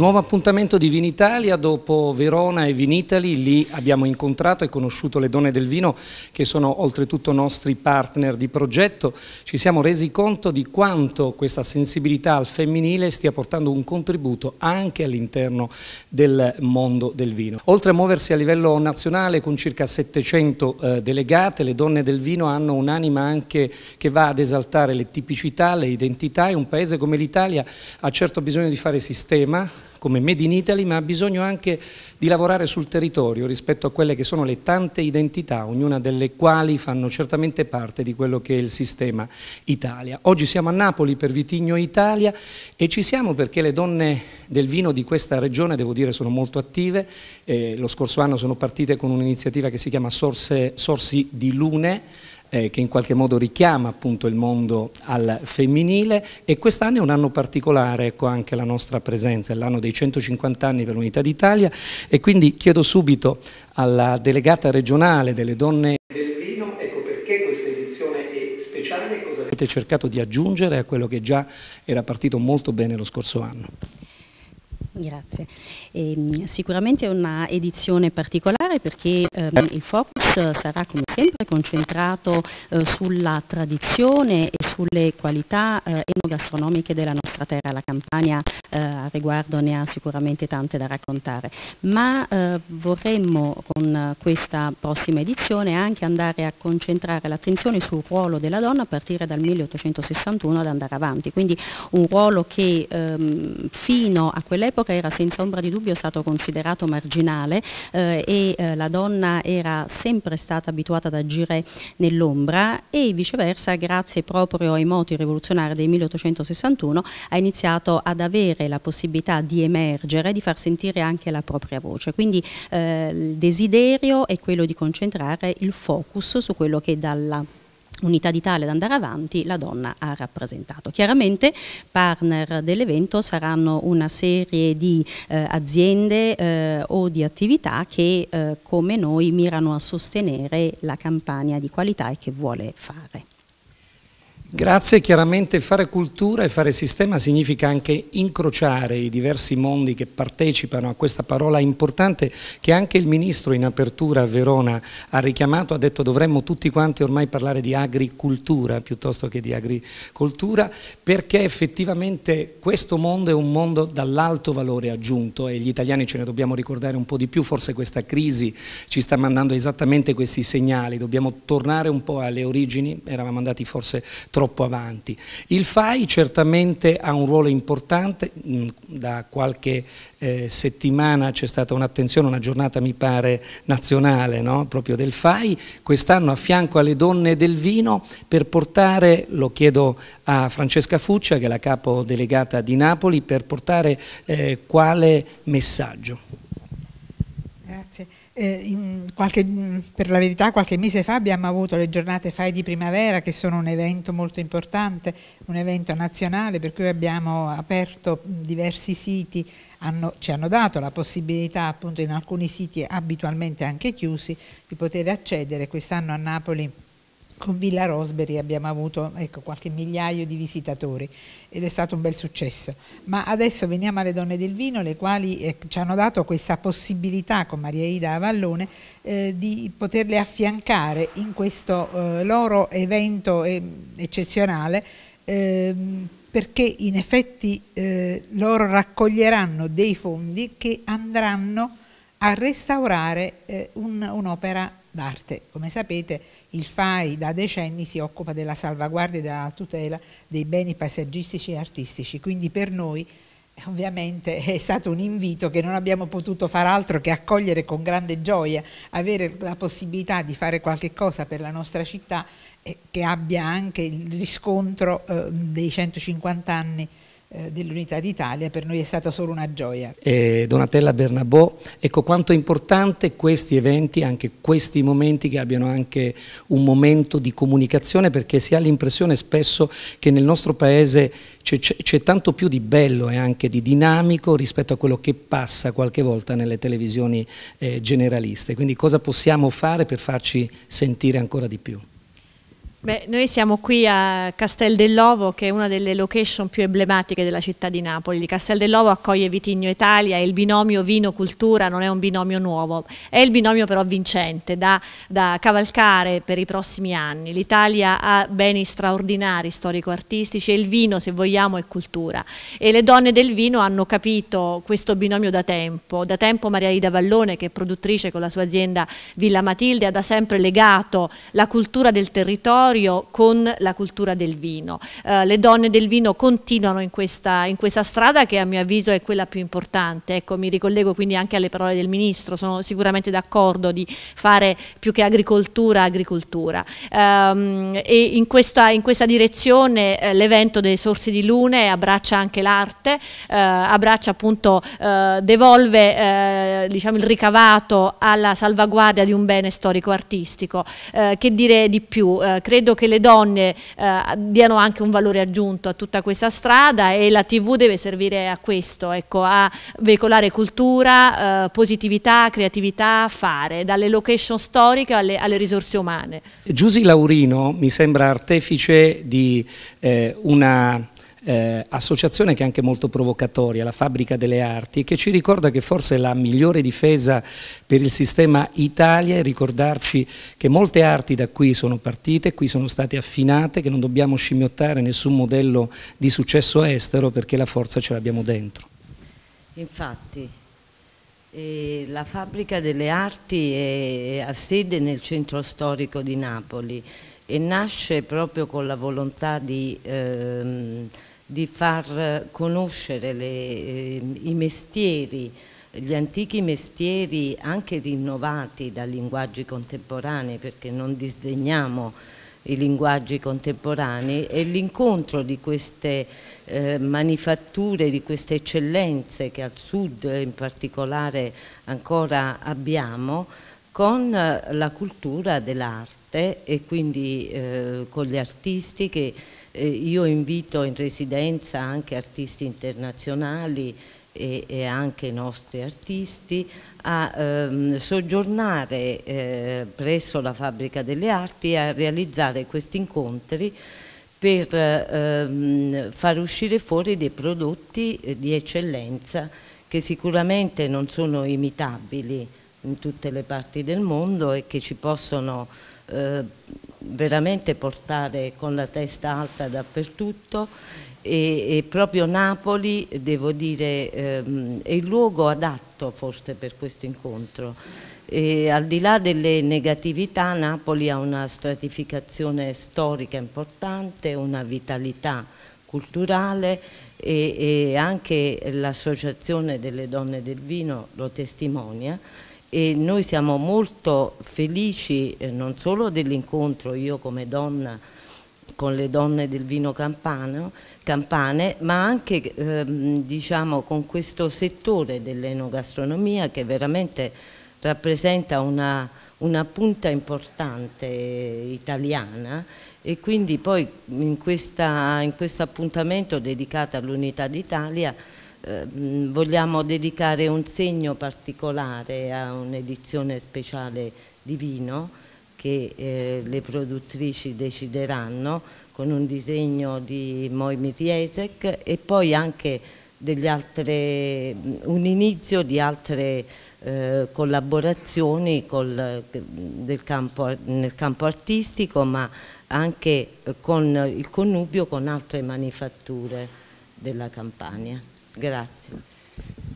Nuovo appuntamento di Vinitalia dopo Verona e Vinitali, lì abbiamo incontrato e conosciuto le donne del vino che sono oltretutto nostri partner di progetto, ci siamo resi conto di quanto questa sensibilità al femminile stia portando un contributo anche all'interno del mondo del vino. Oltre a muoversi a livello nazionale con circa 700 eh, delegate, le donne del vino hanno un'anima anche che va ad esaltare le tipicità, le identità e un paese come l'Italia ha certo bisogno di fare sistema come Made in Italy, ma ha bisogno anche di lavorare sul territorio rispetto a quelle che sono le tante identità, ognuna delle quali fanno certamente parte di quello che è il sistema Italia. Oggi siamo a Napoli per Vitigno Italia e ci siamo perché le donne del vino di questa regione, devo dire, sono molto attive. Eh, lo scorso anno sono partite con un'iniziativa che si chiama Sorse, Sorsi di Lune, eh, che in qualche modo richiama appunto il mondo al femminile e quest'anno è un anno particolare, ecco anche la nostra presenza, è l'anno dei 150 anni per l'Unità d'Italia e quindi chiedo subito alla delegata regionale delle donne del vino, ecco perché questa edizione è speciale e cosa avete cercato di aggiungere a quello che già era partito molto bene lo scorso anno. Grazie. Eh, sicuramente è una edizione particolare perché ehm, il focus sarà come sempre concentrato eh, sulla tradizione e sulle qualità eh, enogastronomiche della nostra terra. La Campania eh, a riguardo ne ha sicuramente tante da raccontare, ma eh, vorremmo con questa prossima edizione anche andare a concentrare l'attenzione sul ruolo della donna a partire dal 1861 ad andare avanti, quindi un ruolo che ehm, fino a quell'epoca era senza ombra di dubbio stato considerato marginale eh, e eh, la donna era sempre stata abituata ad agire nell'ombra e viceversa grazie proprio proprio ai moti rivoluzionari del 1861, ha iniziato ad avere la possibilità di emergere, di far sentire anche la propria voce. Quindi eh, il desiderio è quello di concentrare il focus su quello che dalla Unità d'Italia ad andare avanti, la donna ha rappresentato. Chiaramente partner dell'evento saranno una serie di eh, aziende eh, o di attività che eh, come noi mirano a sostenere la campagna di qualità e che vuole fare. Grazie, chiaramente fare cultura e fare sistema significa anche incrociare i diversi mondi che partecipano a questa parola importante che anche il Ministro in apertura a Verona ha richiamato, ha detto dovremmo tutti quanti ormai parlare di agricoltura piuttosto che di agricoltura perché effettivamente questo mondo è un mondo dall'alto valore aggiunto e gli italiani ce ne dobbiamo ricordare un po' di più, forse questa crisi ci sta mandando esattamente questi segnali, dobbiamo tornare un po' alle origini, eravamo andati forse troppo troppo avanti. Il FAI certamente ha un ruolo importante, mm, da qualche eh, settimana c'è stata un'attenzione, una giornata mi pare nazionale no? proprio del FAI, quest'anno a fianco alle donne del vino per portare, lo chiedo a Francesca Fuccia che è la capodelegata di Napoli, per portare eh, quale messaggio? Eh, qualche, per la verità qualche mese fa abbiamo avuto le giornate FAI di primavera che sono un evento molto importante, un evento nazionale per cui abbiamo aperto diversi siti, hanno, ci hanno dato la possibilità appunto in alcuni siti abitualmente anche chiusi di poter accedere quest'anno a Napoli con Villa Rosberry abbiamo avuto ecco, qualche migliaio di visitatori ed è stato un bel successo. Ma adesso veniamo alle donne del vino, le quali eh, ci hanno dato questa possibilità con Maria Ida Avallone eh, di poterle affiancare in questo eh, loro evento eh, eccezionale ehm, perché in effetti eh, loro raccoglieranno dei fondi che andranno a restaurare eh, un'opera un d'arte. Come sapete il FAI da decenni si occupa della salvaguardia e della tutela dei beni paesaggistici e artistici, quindi per noi ovviamente è stato un invito che non abbiamo potuto far altro che accogliere con grande gioia, avere la possibilità di fare qualche cosa per la nostra città che abbia anche il riscontro eh, dei 150 anni eh, dell'unità d'Italia, per noi è stata solo una gioia. E Donatella Bernabò, ecco quanto è importante questi eventi, anche questi momenti che abbiano anche un momento di comunicazione perché si ha l'impressione spesso che nel nostro paese c'è tanto più di bello e anche di dinamico rispetto a quello che passa qualche volta nelle televisioni eh, generaliste, quindi cosa possiamo fare per farci sentire ancora di più? Beh, noi siamo qui a Castel dell'Ovo, che è una delle location più emblematiche della città di Napoli. Castel dell'Ovo accoglie Vitigno Italia e il binomio vino-cultura non è un binomio nuovo, è il binomio però vincente da, da cavalcare per i prossimi anni. L'Italia ha beni straordinari storico-artistici e il vino, se vogliamo, è cultura. E le donne del vino hanno capito questo binomio da tempo. Da tempo Maria Ida Vallone, che è produttrice con la sua azienda Villa Matilde, ha da sempre legato la cultura del territorio territorio con la cultura del vino. Eh, le donne del vino continuano in questa, in questa, strada che a mio avviso è quella più importante. Ecco, mi ricollego quindi anche alle parole del Ministro, sono sicuramente d'accordo di fare più che agricoltura, agricoltura. Um, e in questa, in questa direzione eh, l'evento dei Sorsi di Lune abbraccia anche l'arte, eh, abbraccia appunto, eh, devolve eh, diciamo, il ricavato alla salvaguardia di un bene storico-artistico. Eh, che dire di più? credo credo che le donne eh, diano anche un valore aggiunto a tutta questa strada e la TV deve servire a questo, ecco, a veicolare cultura, eh, positività, creatività, fare, dalle location storiche alle, alle risorse umane. Giusi Laurino mi sembra artefice di eh, una eh, associazione che è anche molto provocatoria, la Fabbrica delle Arti, che ci ricorda che forse la migliore difesa per il sistema Italia è ricordarci che molte arti da qui sono partite, qui sono state affinate, che non dobbiamo scimmiottare nessun modello di successo estero perché la forza ce l'abbiamo dentro. Infatti, eh, la Fabbrica delle Arti è, ha sede nel centro storico di Napoli e nasce proprio con la volontà di... Ehm, di far conoscere le, eh, i mestieri, gli antichi mestieri anche rinnovati da linguaggi contemporanei perché non disdegniamo i linguaggi contemporanei e l'incontro di queste eh, manifatture, di queste eccellenze che al sud in particolare ancora abbiamo con eh, la cultura dell'arte e quindi eh, con gli artisti che eh, io invito in residenza anche artisti internazionali e, e anche i nostri artisti a ehm, soggiornare eh, presso la Fabbrica delle Arti e a realizzare questi incontri per ehm, far uscire fuori dei prodotti eh, di eccellenza che sicuramente non sono imitabili in tutte le parti del mondo e che ci possono eh, veramente portare con la testa alta dappertutto e, e proprio Napoli, devo dire, ehm, è il luogo adatto forse per questo incontro. E al di là delle negatività, Napoli ha una stratificazione storica importante, una vitalità culturale e, e anche l'associazione delle donne del vino lo testimonia e noi siamo molto felici eh, non solo dell'incontro io come donna con le donne del vino campano, campane, ma anche ehm, diciamo, con questo settore dell'enogastronomia che veramente rappresenta una, una punta importante eh, italiana e quindi poi in, questa, in questo appuntamento dedicato all'Unità d'Italia eh, vogliamo dedicare un segno particolare a un'edizione speciale di vino che eh, le produttrici decideranno con un disegno di Moimir Riesek e poi anche altre, un inizio di altre eh, collaborazioni col, campo, nel campo artistico ma anche con il connubio con altre manifatture della Campania. Grazie.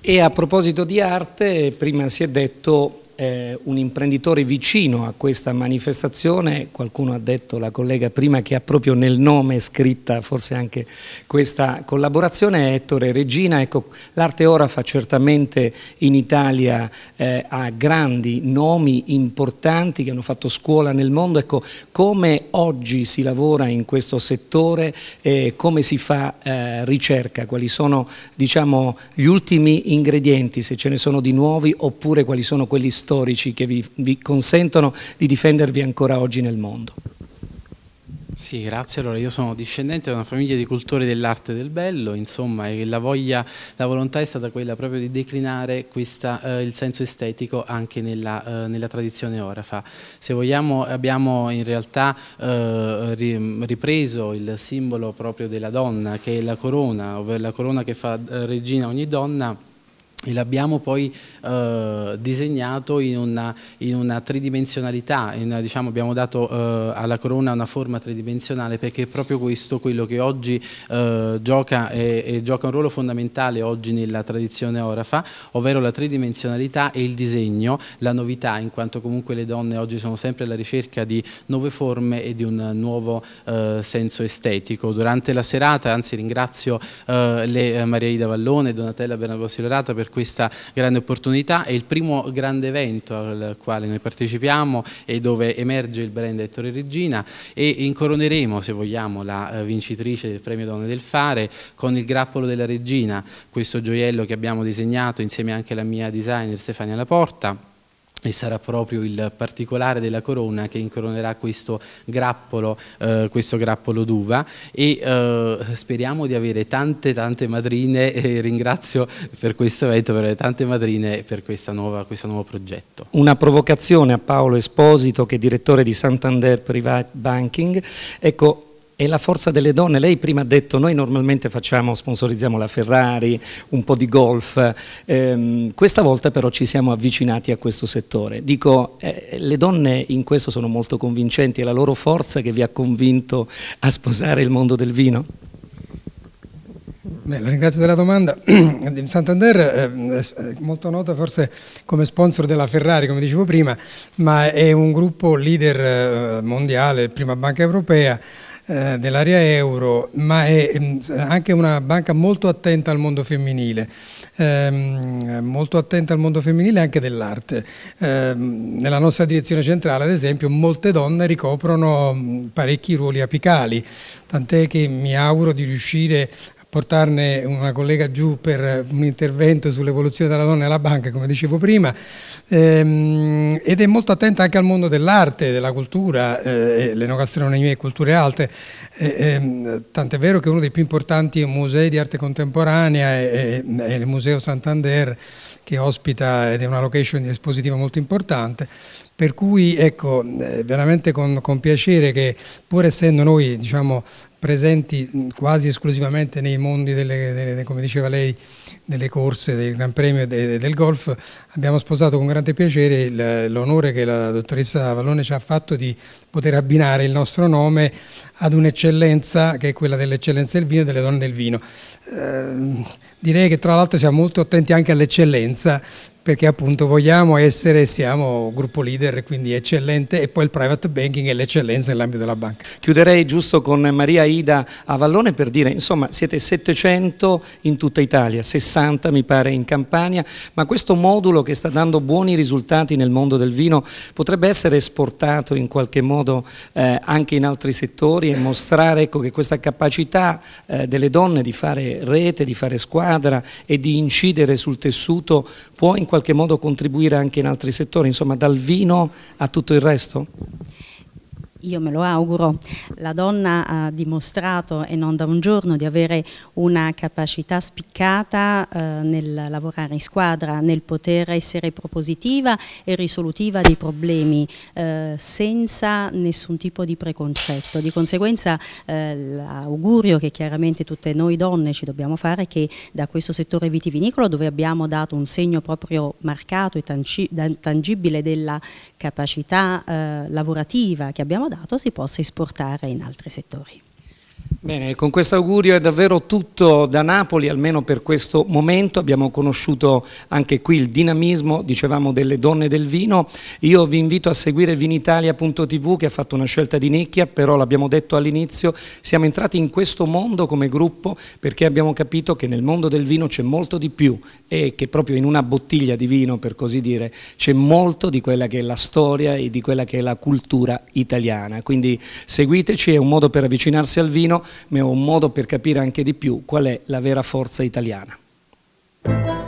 E a proposito di arte, prima si è detto eh, un imprenditore vicino a questa manifestazione, qualcuno ha detto, la collega prima, che ha proprio nel nome scritta forse anche questa collaborazione, è Ettore Regina. Ecco, l'arte orafa certamente in Italia eh, ha grandi nomi importanti che hanno fatto scuola nel mondo. Ecco, come oggi si lavora in questo settore, eh, come si fa eh, ricerca, quali sono diciamo, gli ultimi ingredienti, se ce ne sono di nuovi, oppure quali sono quelli storici storici che vi, vi consentono di difendervi ancora oggi nel mondo. Sì, grazie. Allora, io sono discendente da una famiglia di cultori dell'arte del bello, insomma, e la, voglia, la volontà è stata quella proprio di declinare questa, eh, il senso estetico anche nella, eh, nella, tradizione orafa. Se vogliamo, abbiamo in realtà eh, ripreso il simbolo proprio della donna, che è la corona, ovvero la corona che fa eh, regina ogni donna e l'abbiamo poi eh, disegnato in una, in una tridimensionalità, in, diciamo, abbiamo dato eh, alla corona una forma tridimensionale perché è proprio questo quello che oggi eh, gioca, e, e gioca un ruolo fondamentale oggi nella tradizione orafa, ovvero la tridimensionalità e il disegno, la novità, in quanto comunque le donne oggi sono sempre alla ricerca di nuove forme e di un nuovo eh, senso estetico. Durante la serata, anzi ringrazio eh, le eh, Maria Ida Vallone e Donatella Bernabò Silorata per questa grande opportunità. È il primo grande evento al quale noi partecipiamo e dove emerge il brand Ettore Regina e incoroneremo, se vogliamo, la eh, vincitrice del premio Donne del Fare con il grappolo della Regina, questo gioiello che abbiamo disegnato insieme anche alla mia designer Stefania Laporta e sarà proprio il particolare della corona che incoronerà questo grappolo, eh, grappolo d'uva e eh, speriamo di avere tante tante madrine e ringrazio per questo evento, per le tante madrine per nuova, questo nuovo progetto. Una provocazione a Paolo Esposito che è direttore di Santander Private Banking, ecco è la forza delle donne. Lei prima ha detto noi normalmente facciamo, sponsorizziamo la Ferrari, un po' di golf, ehm, questa volta però ci siamo avvicinati a questo settore. Dico, eh, le donne in questo sono molto convincenti, è la loro forza che vi ha convinto a sposare il mondo del vino? Beh, la ringrazio della domanda. Santander ehm, è molto nota forse come sponsor della Ferrari, come dicevo prima, ma è un gruppo leader eh, mondiale, prima banca europea, eh, dell'area euro, ma è mm, anche una banca molto attenta al mondo femminile ehm, molto attenta al mondo femminile e anche dell'arte. Eh, nella nostra direzione centrale, ad esempio, molte donne ricoprono mm, parecchi ruoli apicali, tant'è che mi auguro di riuscire portarne una collega giù per un intervento sull'evoluzione della donna alla banca, come dicevo prima, ehm, ed è molto attenta anche al mondo dell'arte, della cultura, eh, l'enogastronomia e culture alte, ehm, tant'è vero che uno dei più importanti musei di arte contemporanea è, è il museo Museo Santander che ospita ed è una location di espositiva molto importante, per cui ecco eh, veramente con, con piacere che pur essendo noi diciamo, presenti quasi esclusivamente nei mondi, delle, delle, come diceva lei, delle corse, del Gran Premio e de, del golf, abbiamo sposato con grande piacere l'onore che la dottoressa Vallone ci ha fatto di poter abbinare il nostro nome ad un'eccellenza che è quella dell'eccellenza del vino e delle donne del vino. Eh, direi che tra l'altro siamo molto attenti anche all'eccellenza perché appunto vogliamo essere, siamo gruppo leader, quindi eccellente, e poi il private banking è l'eccellenza nell'ambito della banca. Chiuderei giusto con Maria Ida Avallone per dire, insomma, siete 700 in tutta Italia, 60 mi pare in Campania, ma questo modulo che sta dando buoni risultati nel mondo del vino potrebbe essere esportato in qualche modo eh, anche in altri settori e mostrare ecco, che questa capacità eh, delle donne di fare rete, di fare squadra e di incidere sul tessuto può in qualche modo contribuire anche in altri settori, insomma dal vino a tutto il resto? io me lo auguro, la donna ha dimostrato e non da un giorno di avere una capacità spiccata eh, nel lavorare in squadra, nel poter essere propositiva e risolutiva dei problemi eh, senza nessun tipo di preconcetto. Di conseguenza eh, l'augurio che chiaramente tutte noi donne ci dobbiamo fare è che da questo settore vitivinicolo dove abbiamo dato un segno proprio marcato e tangibile della capacità eh, lavorativa che abbiamo dato si possa esportare in altri settori. Bene, con questo augurio è davvero tutto da Napoli, almeno per questo momento. Abbiamo conosciuto anche qui il dinamismo, dicevamo, delle donne del vino. Io vi invito a seguire vinitalia.tv che ha fatto una scelta di nicchia, però l'abbiamo detto all'inizio, siamo entrati in questo mondo come gruppo perché abbiamo capito che nel mondo del vino c'è molto di più e che proprio in una bottiglia di vino, per così dire, c'è molto di quella che è la storia e di quella che è la cultura italiana. Quindi seguiteci, è un modo per avvicinarsi al vino ma è un modo per capire anche di più qual è la vera forza italiana.